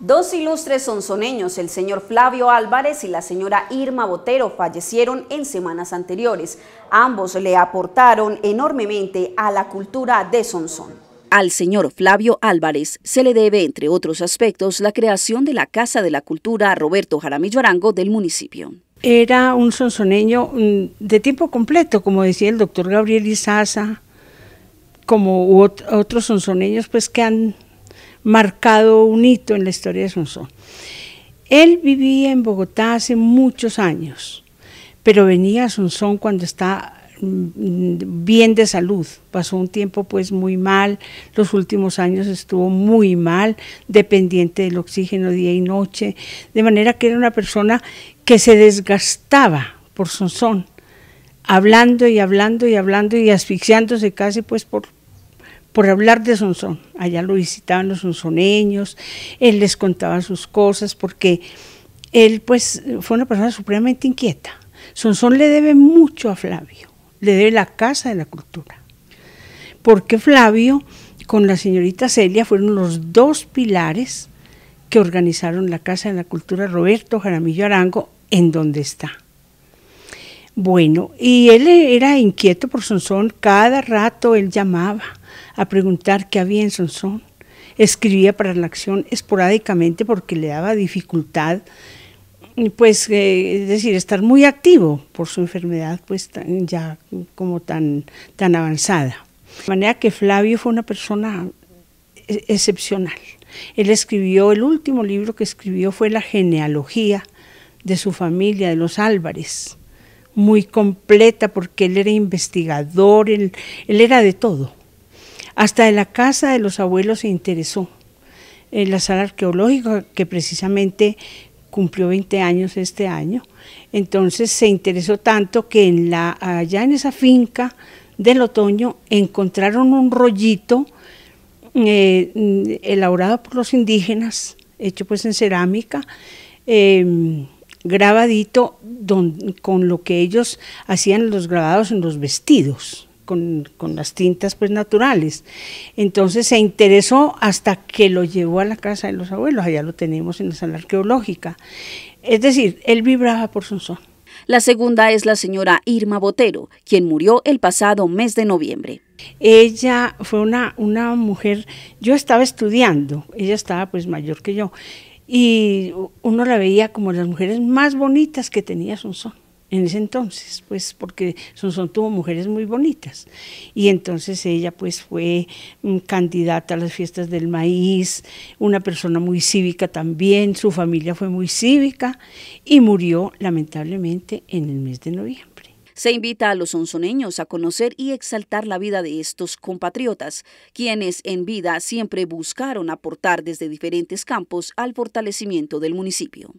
Dos ilustres sonzoneños, el señor Flavio Álvarez y la señora Irma Botero, fallecieron en semanas anteriores. Ambos le aportaron enormemente a la cultura de Sonson. Al señor Flavio Álvarez se le debe, entre otros aspectos, la creación de la Casa de la Cultura Roberto Jaramillo Arango del municipio. Era un sonsoneño mm, de tiempo completo, como decía el doctor Gabriel Izaza, como otros sonzoneños, pues que han marcado un hito en la historia de son Él vivía en Bogotá hace muchos años, pero venía a son cuando está mm, bien de salud. Pasó un tiempo pues muy mal, los últimos años estuvo muy mal, dependiente del oxígeno día y noche, de manera que era una persona que se desgastaba por son hablando y hablando y hablando y asfixiándose casi pues por, por hablar de Sonsón. Allá lo visitaban los sonsoneños, él les contaba sus cosas, porque él pues fue una persona supremamente inquieta. Sonsón le debe mucho a Flavio, le debe la casa de la cultura, porque Flavio con la señorita Celia fueron los dos pilares que organizaron la Casa de la Cultura Roberto Jaramillo Arango, en donde está. Bueno, y él era inquieto por Sonsón, cada rato él llamaba a preguntar qué había en Sonsón. Escribía para la acción esporádicamente porque le daba dificultad, pues, eh, es decir, estar muy activo por su enfermedad, pues ya como tan, tan avanzada. De manera que Flavio fue una persona e, excepcional. Él escribió, el último libro que escribió fue La genealogía de su familia, de los Álvarez, muy completa porque él era investigador, él era de todo. Hasta de la casa de los abuelos se interesó. En la sala arqueológica, que precisamente cumplió 20 años este año, entonces se interesó tanto que en la, allá en esa finca del otoño encontraron un rollito eh, elaborado por los indígenas, hecho pues en cerámica, em, grabadito con lo que ellos hacían los grabados en los vestidos con, las tintas pues naturales. Entonces se interesó hasta que lo llevó a la casa de los abuelos, allá lo tenemos en la sala arqueológica. Es decir, él vibraba por su son La segunda es la señora Irma Botero, quien murió el pasado mes de noviembre. Ella fue una, una mujer, yo estaba estudiando, ella estaba pues mayor que yo, y uno la veía como las mujeres más bonitas que tenía son en ese entonces, pues porque Sonson tuvo mujeres muy bonitas. Y entonces ella pues fue mm, candidata a las fiestas del maíz, una persona muy cívica también, su familia fue muy cívica y murió lamentablemente en el mes de noviembre. Se invita a los onzoneños a conocer y exaltar la vida de estos compatriotas, quienes en vida siempre buscaron aportar desde diferentes campos al fortalecimiento del municipio.